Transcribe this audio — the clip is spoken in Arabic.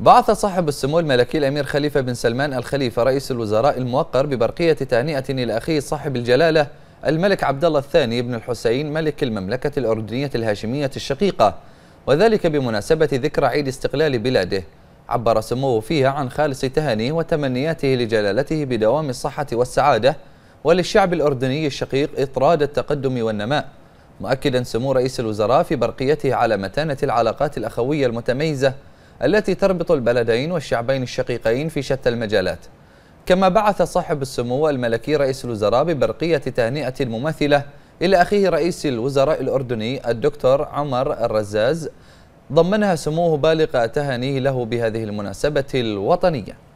بعث صاحب السمو الملكي الأمير خليفة بن سلمان الخليفة رئيس الوزراء الموقر ببرقية تهنئة إلى صاحب الجلالة الملك عبد الله الثاني بن الحسين ملك المملكة الأردنية الهاشمية الشقيقة وذلك بمناسبة ذكرى عيد استقلال بلاده عبر سموه فيها عن خالص تهانيه وتمنياته لجلالته بدوام الصحة والسعادة وللشعب الأردني الشقيق إطراد التقدم والنماء مؤكدا سمو رئيس الوزراء في برقيته على متانة العلاقات الأخوية المتميزة التي تربط البلدين والشعبين الشقيقين في شتى المجالات كما بعث صاحب السمو الملكي رئيس الوزراء ببرقية تهنئة مماثلة إلى أخيه رئيس الوزراء الأردني الدكتور عمر الرزاز ضمنها سموه بالغ تهانيه له بهذه المناسبة الوطنية